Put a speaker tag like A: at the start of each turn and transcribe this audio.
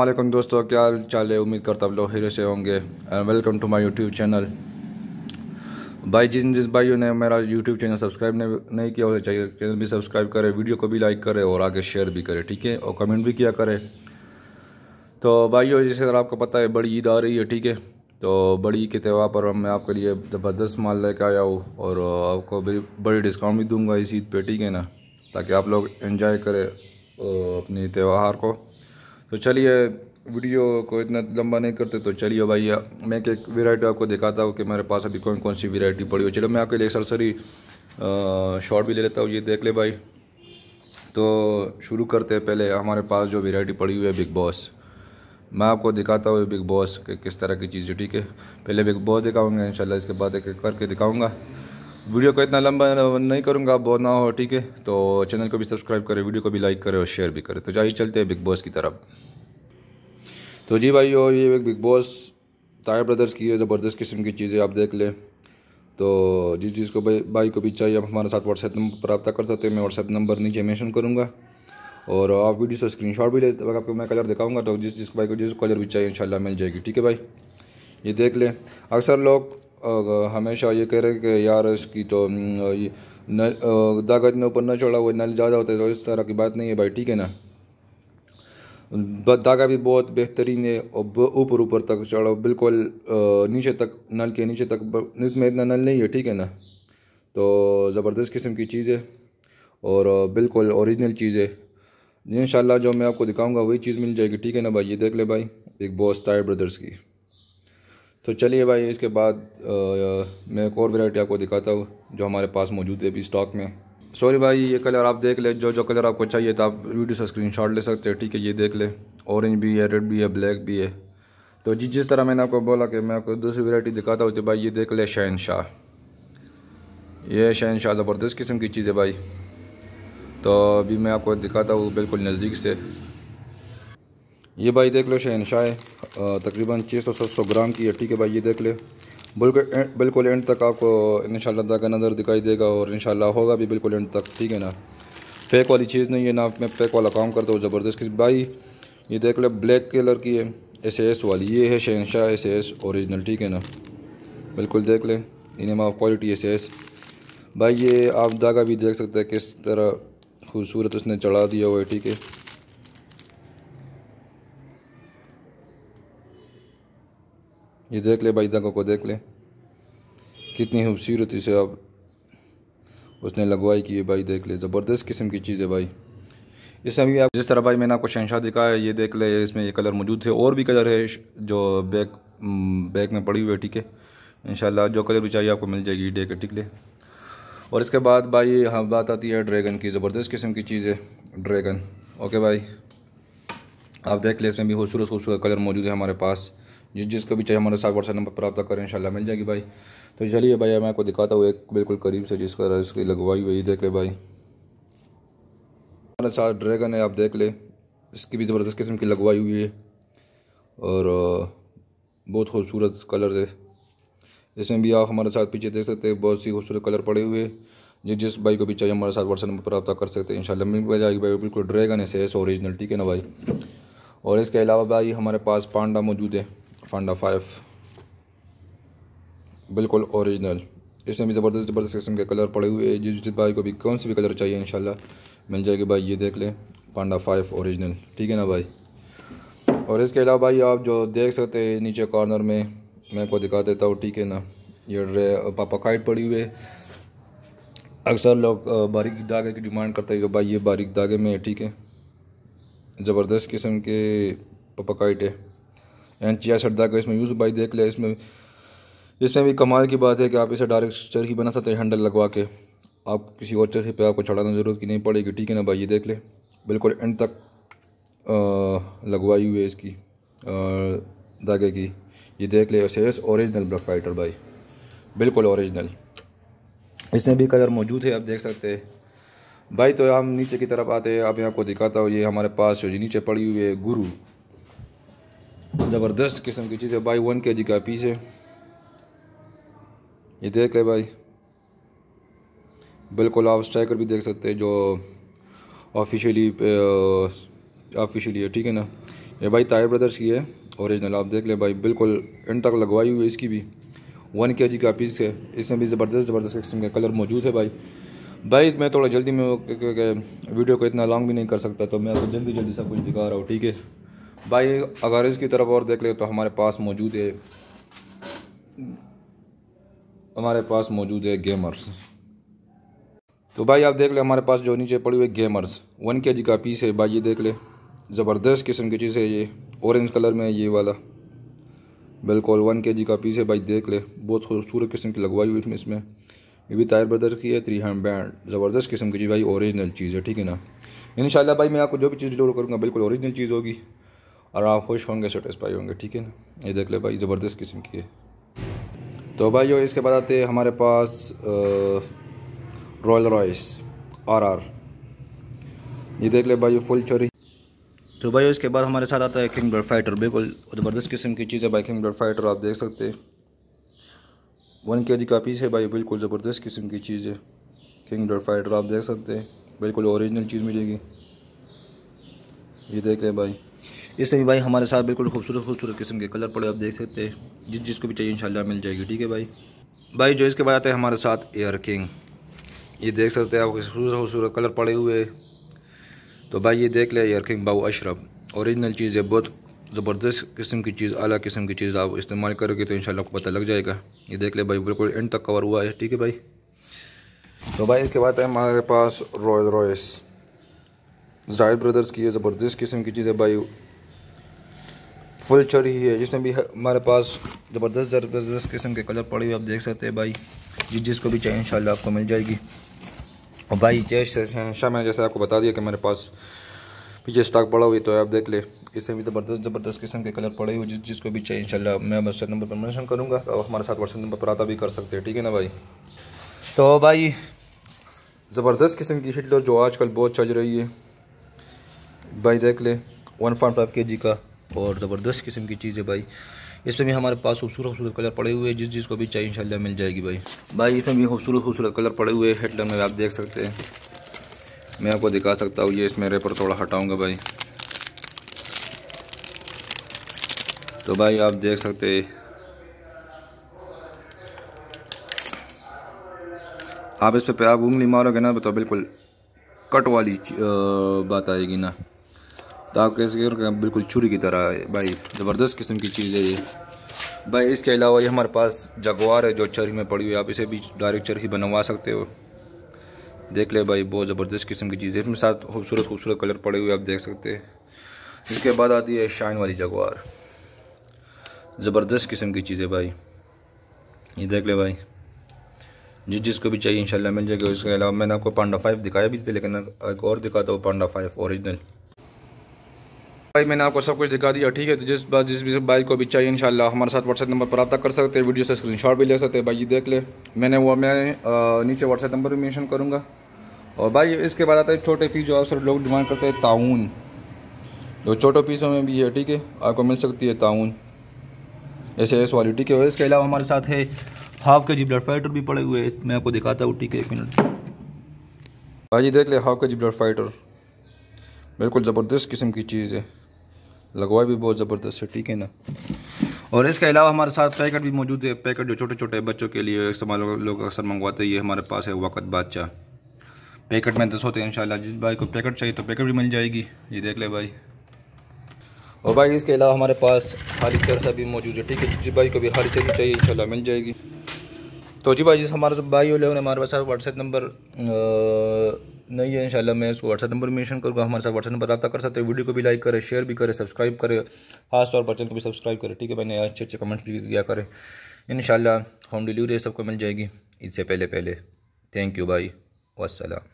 A: अल्लाम दोस्तों क्या हाल चाल है उम्मीद करता आप लोग हीरो से होंगे and welcome to my YouTube channel भाई जिन जिस भाइयों ने मेरा यूट्यूब चैनल सब्सक्राइब नहीं किया होना चाहिए चैनल भी सब्सक्राइब करें वीडियो को भी लाइक करें और आगे शेयर भी करें ठीक है और कमेंट भी किया करें तो भाइयों जैसे अगर आपको पता है बड़ी ईद आ रही है ठीक है तो बड़ी के त्यौहार पर मैं आपके लिए ज़बरदस्त माल लेकर आया हूँ और आपको बड़ी डिस्काउंट भी दूँगा इस ईद पर ठीक है ना ताकि आप लोग इन्जॉय करें अपने त्यौहार को तो चलिए वीडियो को इतना लंबा नहीं करते तो चलिए भाई मैं एक वेराइटी आपको दिखाता हूँ कि मेरे पास अभी कौन कौन सी वेराइटी पड़ी हो चलो मैं आपके लिए सरसरी शॉर्ट भी ले लेता हूँ ये देख ले भाई तो शुरू करते हैं पहले हमारे पास जो वेराइटी पड़ी हुई है बिग बॉस मैं आपको दिखाता हूँ बिग बॉस के किस तरह की चीज़ है ठीक है पहले बिग बॉस दिखाऊँगा इन इसके बाद एक एक करके दिखाऊँगा वीडियो को इतना लंबा नहीं करूँगा बोर ना हो ठीक है तो चैनल को भी सब्सक्राइब करें वीडियो को भी लाइक करें और शेयर भी करें तो जाइए चलते हैं बिग बॉस की तरफ तो जी भाई हो ये बिग बॉस टायर ब्रदर्स की है ज़बरदस्त किस्म की चीज़ें आप देख लें तो जिस चीज़ को भाई को भी चाहिए आप हमारे साथ व्हाट्सएप नंबर पर रब्ता कर सकते हैं मैं व्हाट्सएप नंबर नीचे मैंशन करूँगा और आप वीडियो से स्क्रीन शॉट भी ले आपको मैं कलर दिखाऊँगा तो जिस जिस भाई को जिस कलर भी चाहिए इन मिल जाएगी ठीक है भाई ये देख लें अक्सर लोग हमेशा ये कह रहे कि यार इसकी तो नल दागा ने ऊपर न चढ़ा हुआ नल ज़्यादा होता है तो इस तरह की बात नहीं है भाई ठीक है ना धागा भी बहुत बेहतरीन है और ऊपर ऊपर तक चढ़ो बिल्कुल नीचे तक नल के नीचे तक इसमें इतना नल नहीं है ठीक है ना तो ज़बरदस्त किस्म की चीज़ है और बिल्कुल ओरिजिनल चीज़ है इन जो मैं आपको दिखाऊंगा वही चीज़ मिल जाएगी ठीक है ना भाई ये देख ले भाई एक बॉस टायर ब्रदर्स की तो चलिए भाई इसके बाद आ, मैं एक और वेराइटी आपको दिखाता हूँ जो हमारे पास मौजूद है अभी स्टॉक में सॉरी भाई ये कलर आप देख ले जो जो कलर आपको चाहिए था आप वीडियो से स्क्रीन ले सकते हैं ठीक है ये देख ले ऑरेंज भी है रेड भी है ब्लैक भी है तो जी जिस तरह मैंने आपको बोला कि मैं आपको दूसरी वेरायटी दिखाता हूँ तो भाई ये देख ले शहन शाह ये शहन शाह ज़बरदस्त किस्म की चीज़ है भाई तो अभी मैं आपको दिखाता हूँ बिल्कुल नज़दीक से ये भाई देख लो शहनशाह तकरीबन छः सौ सत सौ ग्राम की अट्टी के भाई ये देख लो बिल्कुल बिल्कुल एंड तक आपको इन शाला का नज़र दिखाई देगा और इन होगा भी बिल्कुल एंड तक ठीक है ना फेक वाली चीज़ नहीं है ना मैं फेक वाला काम करता हूँ ज़बरदस्त की भाई ये देख लो ब्लैक कलर की है एस एस वाली ये है शहनशाह एस एस औरिजिनल ठीक है ना बिल्कुल देख ले इन माफ क्वालिटी एस एस भाई ये आप धागा भी देख सकते हैं किस तरह खूबसूरत उसने चढ़ा दिया हुआ है ठीक है ये देख ले भाई धागों को देख ले कितनी खूबसूरती से अब उसने लगवाई की है भाई देख ले ज़बरदस्त किस्म की चीज़ है भाई इसमें भी आप जिस तरह भाई मैंने आपको शहशाह दिखाया ये देख ले इसमें ये कलर मौजूद है और भी कलर है जो बैग बैग में पड़ी हुई है ठीक है इन जो कलर भी चाहिए आपको मिल जाएगी डे के टिकले और इसके बाद भाई हम बात आती है ड्रैगन की ज़बरदस्त किस्म की चीज़ है ड्रैगन ओके भाई आप देख ले इसमें भी खूबसूरत खूबसूरत कलर मौजूद है हमारे पास जिस जिसको भी चाहिए हमारे साथ व्हाट्सएप नंबर पर करें इंशाल्लाह मिल जाएगी भाई तो चलिए भाई मैं आपको दिखाता हूँ एक बिल्कुल करीब से जिसका इसकी लगवाई हुई देख ले भाई हमारे साथ ड्रैगन है आप देख ले इसकी भी ज़बरदस्त किस्म की लगवाई हुई है और बहुत खूबसूरत कलर है इसमें भी आप हमारे साथ पीछे देख सकते हैं बहुत सी खूबसूरत कलर पड़े हुए जिस जिस भाई को भी चाहिए हमारे साथ व्हाट्सएप नंबर पर रब्ता कर सकते हैं इंशाल्लाह मिल जाएगी भाई बिल्कुल ड्रैगन है सेस ओरिजिनल ठीक है ना भाई और इसके अलावा भाई हमारे पास पांडा मौजूद है फंडा फाइव बिल्कुल ओरिजिनल इसमें भी ज़बरदस्त ज़बरदस्त किस्म के कलर पड़े हुए हैं जिस भाई को भी कौन से भी कलर चाहिए इन मिल जाएगी भाई ये देख लें पांडा फाइव ओरिजिनल ठीक है ना भाई और इसके अलावा भाई आप जो देख सकते हैं नीचे कॉर्नर में मैं को दिखा देता हूँ ठीक है ना ये पापा काइट पड़ी हुई है अक्सर लोग बारीक धागे की डिमांड करते हैं कि भाई ये बारीक धागे में ठीक है ज़बरदस्त किस्म के पपाकाइट काइट है एंड चिया सेट दाका इसमें यूज़ बाई देख लिया इसमें इसमें भी कमाल की बात है कि आप इसे डायरेक्ट चरखी बना सकते हैं हैंडल लगवा के आप किसी और चरखी पे आपको चढ़ाना ज़रूरत की नहीं पड़ेगी ठीक है ना भाई ये देख ले बिल्कुल एंड तक लगवाई हुई है इसकी धागे की ये देख ले सीरियस औरिजिनल ब्लड फाइटर भाई बिल्कुल औरिजिनल इसमें भी कलर मौजूद है आप देख सकते हैं भाई तो हम नीचे की तरफ आते हैं आप आपको दिखाता हूँ ये हमारे पास जो नीचे पड़ी हुई है गुरु ज़बरदस्त किस्म की चीज़ है भाई वन के जी का पीस है ये देख ले भाई बिल्कुल आप स्ट्राइकर भी देख सकते हैं जो ऑफिशियली ऑफिशियली है ठीक है ना ये भाई टायर ब्रदर्स की है ओरिजिनल आप देख ले भाई बिल्कुल इन तक लगवाई हुई है इसकी भी वन के जी का पीस है इसमें भी ज़बरदस्त ज़बरदस्त किस्म के कलर मौजूद है भाई भाई मैं थोड़ा जल्दी में वीडियो को इतना लॉन्ग भी नहीं कर सकता तो मैं आपको जल्दी जल्दी सब कुछ दिखा रहा हूँ ठीक है भाई अगर इसकी तरफ और देख ले तो हमारे पास मौजूद है हमारे पास मौजूद है गेमर्स तो भाई आप देख ले हमारे पास जो नीचे पड़ी हुई गेमर्स वन के जी का पीस है भाई ये देख ले ज़बरदस्त किस्म की चीज़ है ये ऑरेंज कलर में है ये वाला बिल्कुल वन के जी का पीस है भाई देख ले बहुत खूबसूरत किस्म की लगवाई हुई इसमें इसमें ये भी तायर ब्रदर की है थ्री हंड बैंड ज़बरदस्त किस्म की चीज़ भाई ओरिजिनल चीज़ है ठीक है ना इन भाई मैं आपको जो भी चीज़ डिलीवर करूँगा बिल्कुल ओरिजिनल चीज़ होगी और आप खुश होंगे सेटिसफाई होंगे ठीक है ना ये देख ले भाई ज़बरदस्त किस्म की है तो भाई जो इसके बाद आते हैं हमारे पास रॉयल रॉयस आर आर ये देख ले भाई फुल चोरी तो भाई इसके बाद हमारे साथ आता है किंग ब्लड फाइटर बिल्कुल ज़बरदस्त किस्म की चीज़ है भाई किंग ब्लड फाइटर आप देख सकते हैं वन के जी का पीस है भाई बिल्कुल ज़बरदस्त किस्म की चीज़ है किंग ब्लड फाइटर आप देख सकते हैं बिल्कुल ओरिजिनल चीज़ मिलेगी ये देख ले भाई इसमें भी भाई हमारे साथ बिल्कुल खूबसूरत खूबसूरत किस्म के कलर पड़े आप देख सकते हैं जिस जिसको भी चाहिए इंशाल्लाह मिल जाएगी ठीक है भाई भाई जो इसके बाद आता है हमारे साथ एयर किंग ये देख सकते हैं आप खूबसूरत खूबसूरत कलर पड़े हुए तो भाई ये देख लें air king Babu Ashraf original चीज़ है बहुत ज़बरदस्त किस्म की चीज़ अली किस्म की चीज़ आप इस्तेमाल करोगे तो इंशाल्लाह आपको पता लग जाएगा ये देख ले भाई बिल्कुल एंड तक कवर हुआ है ठीक है भाई तो भाई इसके बाद है हमारे पास रॉयल रॉयस जायद ब्रदर्स की ये ज़बरदस्त किस्म की चीज़ है भाई फुल चढ़ी हुई है जिसमें भी हमारे पास ज़बरदस्त ज़बरदस्त किस्म के कलर पड़े हुए आप देख सकते हैं भाई जिस जिसको भी चाहिए इंशाल्लाह आपको मिल जाएगी और भाई जैसे हाँ, शाह मैंने जैसे आपको बता दिया कि मेरे पास पीछे स्टॉक पड़ा हुई तो आप देख ले इसमें भी ज़बरदस्त ज़बरदस्त किस्म के कलर पड़े हुए जिस जिसको भी चाहिए इनशाला मैं व्हाट्सएप नंबर पर मैंशन करूँगा और आप हमारे साथ व्हाट्सएप नंबर पर आता भी कर सकते हैं ठीक है ना भाई तो भाई ज़बरदस्त किस्म की हिटलर जो आजकल बहुत चल रही है भाई देख ले वन पॉइंट फाइव के जी का और ज़बरदस्त किस्म की चीज़ है भाई इसमें भी हमारे पास खूबसूरत खूबसूरत कलर पड़े हुए हैं जिस चीज़ को भी चाहिए इंशाल्लाह मिल जाएगी भाई भाई इसमें भी खूबसूरत खूबसूरत कलर पड़े हुए हैं हेडलैम्प में आप देख सकते हैं मैं आपको दिखा सकता हूँ ये इसमें रेपर थोड़ा हटाऊँगा भाई तो भाई आप देख सकते आप इस पर आप उंगली मारोगे ना तो बिल्कुल कट वाली बात आएगी ना तो आप कह सकते हो बिल्कुल छुरी की तरह है भाई ज़बरदस्त किस्म की चीज़ है ये भाई इसके अलावा ये हमारे पास जगवार है जो चरखी में पड़ी हुई है आप इसे भी डायरेक्ट चरखी बनवा सकते हो देख ले भाई बहुत ज़बरदस्त किस्म की चीज़ है इसमें साथ खूबसूरत खूबसूरत कलर पड़े हुए आप देख सकते हैं इसके बाद आती है शाइन वाली जगवार ज़बरदस्त किस्म की चीज़ है भाई ये देख ले भाई जिस जिसको भी चाहिए इंशाल्लाह मिल जाएगा उसके अलावा मैंने आपको पांडा फाइव दिखाया भी थे लेकिन एक और दिखाता हूँ पांडा फाइव ओरिजिनल भाई मैंने आपको सब कुछ दिखा दिया ठीक है तो जिस बात जिस भी बाइक को भी चाहिए इंशाल्लाह हमारे साथ व्हाट्सएप नंबर पर रब्ता कर सकते हैं वीडियो से स्क्रीनशॉट भी ले सकते हैं भाई ये देख ले मैंने वो मैं नीचे व्हाट्सएप नंबर भी मैंशन करूँगा और भाई इसके बाद आता है छोटे पीस जो अक्सर लोग डिमांड करते हैं ताउन जो तो छोटे पीसों में भी है ठीक है आपको मिल सकती है ताउन ऐसे एस वाली ठीक है इसके अलावा हमारे साथ है हाफ के जी ब्लड फाइटर भी पड़े हुए मैं आपको दिखाता हूँ ठीक है एक मिनट भाई देख ले हाफ के जी ब्लड फाइटर बिल्कुल ज़बरदस्त किस्म की चीज़ है लगवा भी बहुत ज़बरदस्त है ठीक है ना और इसके अलावा हमारे साथ पैकेट भी मौजूद है पैकेट जो छोटे छोटे बच्चों के लिए इस्तेमाल लोग अक्सर मंगवाते हैं ये हमारे पास है वक़्त बादशाह पैकेट में दस होते हैं इनशाला जिस भाई को पैकेट चाहिए तो पैकेट भी मिल जाएगी ये देख ले भाई और भाई इसके अलावा हमारे पास हरी चरखा भी मौजूद है ठीक है जिस भाई को भी हरी चरखी चाहिए इन मिल जाएगी तो जी भाई जिस हमारे भाई वाले हमारे पास व्हाट्सएप नंबर नहीं है इंशाल्लाह मैं उसको व्हाट्सएप नंबर मेंशन करूँगा हमारे साथ व्हाट्सएप नंबर रब्ता कर सकते हो वीडियो को भी लाइक करें शेयर भी करें सब्सक्राइब करें खास तौर पर चैनल को भी सब्सक्राइब करें ठीक है मैंने अच्छे अच्छे कमेंट्स भी किया करें इन होम डिलीवरी सबको मिल जाएगी इससे पहले पहले थैंक यू भाई वसलम